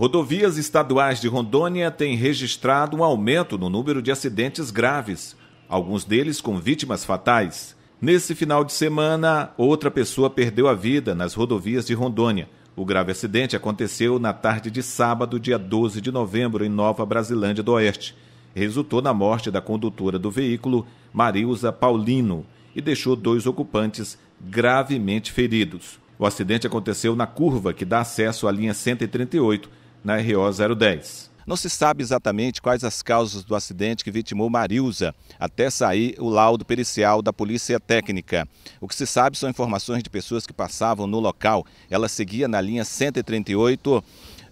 Rodovias estaduais de Rondônia têm registrado um aumento no número de acidentes graves, alguns deles com vítimas fatais. Nesse final de semana, outra pessoa perdeu a vida nas rodovias de Rondônia. O grave acidente aconteceu na tarde de sábado, dia 12 de novembro, em Nova Brasilândia do Oeste. Resultou na morte da condutora do veículo, Marilza Paulino, e deixou dois ocupantes gravemente feridos. O acidente aconteceu na curva que dá acesso à linha 138, na RO 010. Não se sabe exatamente quais as causas do acidente que vitimou Marilza, até sair o laudo pericial da Polícia Técnica. O que se sabe são informações de pessoas que passavam no local. Ela seguia na linha 138,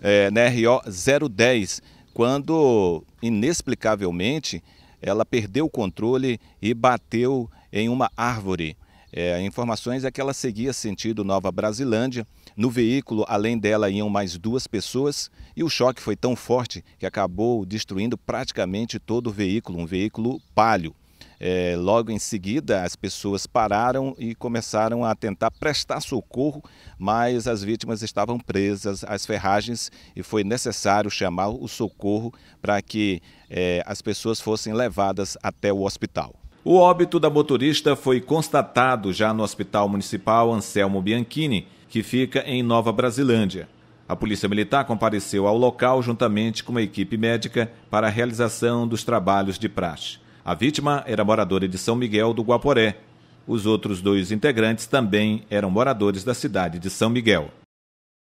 é, eh, na RO 010, quando, inexplicavelmente, ela perdeu o controle e bateu em uma árvore. É, informações é que ela seguia sentido Nova Brasilândia. No veículo, além dela, iam mais duas pessoas e o choque foi tão forte que acabou destruindo praticamente todo o veículo, um veículo palio. É, logo em seguida, as pessoas pararam e começaram a tentar prestar socorro, mas as vítimas estavam presas às ferragens e foi necessário chamar o socorro para que é, as pessoas fossem levadas até o hospital. O óbito da motorista foi constatado já no Hospital Municipal Anselmo Bianchini, que fica em Nova Brasilândia. A Polícia Militar compareceu ao local juntamente com uma equipe médica para a realização dos trabalhos de praxe. A vítima era moradora de São Miguel do Guaporé. Os outros dois integrantes também eram moradores da cidade de São Miguel.